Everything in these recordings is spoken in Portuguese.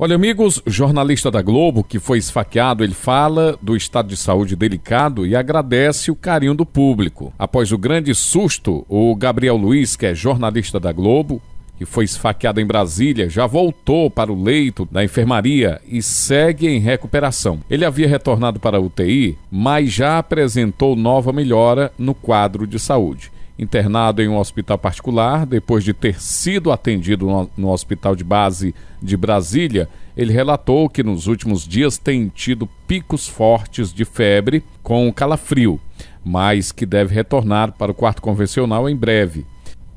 Olha, amigos, jornalista da Globo que foi esfaqueado, ele fala do estado de saúde delicado e agradece o carinho do público. Após o grande susto, o Gabriel Luiz, que é jornalista da Globo, que foi esfaqueado em Brasília, já voltou para o leito da enfermaria e segue em recuperação. Ele havia retornado para a UTI, mas já apresentou nova melhora no quadro de saúde internado em um hospital particular. Depois de ter sido atendido no, Hospital de Base de Brasília, ele relatou que nos últimos dias tem tido picos fortes de febre com calafrio, mas que deve retornar para o quarto convencional em breve,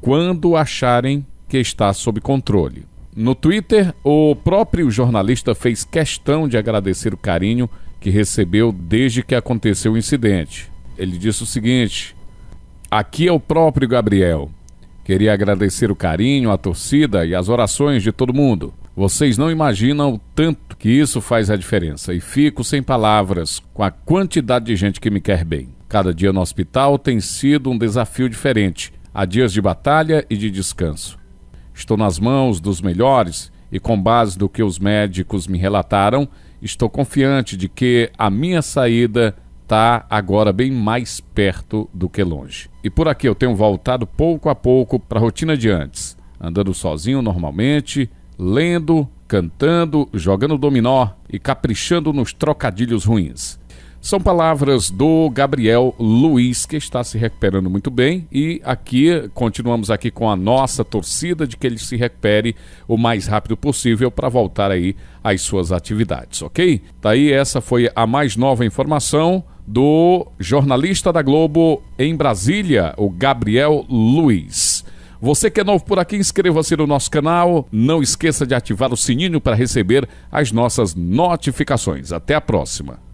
quando acharem que está sob controle. No Twitter, o próprio jornalista fez questão de agradecer o carinho que recebeu desde que aconteceu o incidente. Ele disse o seguinte: Aqui é o próprio Gabriel. Queria agradecer o carinho, a torcida e as orações de todo mundo. Vocês não imaginam o tanto que isso faz a diferença e fico sem palavras com a quantidade de gente que me quer bem. Cada dia no hospital tem sido um desafio diferente. Há dias de batalha e de descanso. Estou nas mãos dos melhores e, com base do que os médicos me relataram, estou confiante de que a minha saída está agora bem mais perto do que longe. E por aqui eu tenho voltado pouco a pouco para a rotina de antes, andando sozinho normalmente, lendo, cantando, jogando dominó e caprichando nos trocadilhos ruins. São palavras do Gabriel Luiz, que está se recuperando muito bem. E aqui continuamos aqui com a nossa torcida de que ele se recupere o mais rápido possível para voltar aí às suas atividades, ok? Daí tá essa foi a mais nova informação do jornalista da Globo em Brasília, o Gabriel Luiz. Você que é novo por aqui, inscreva-se no nosso canal. Não esqueça de ativar o sininho para receber as nossas notificações. Até a próxima.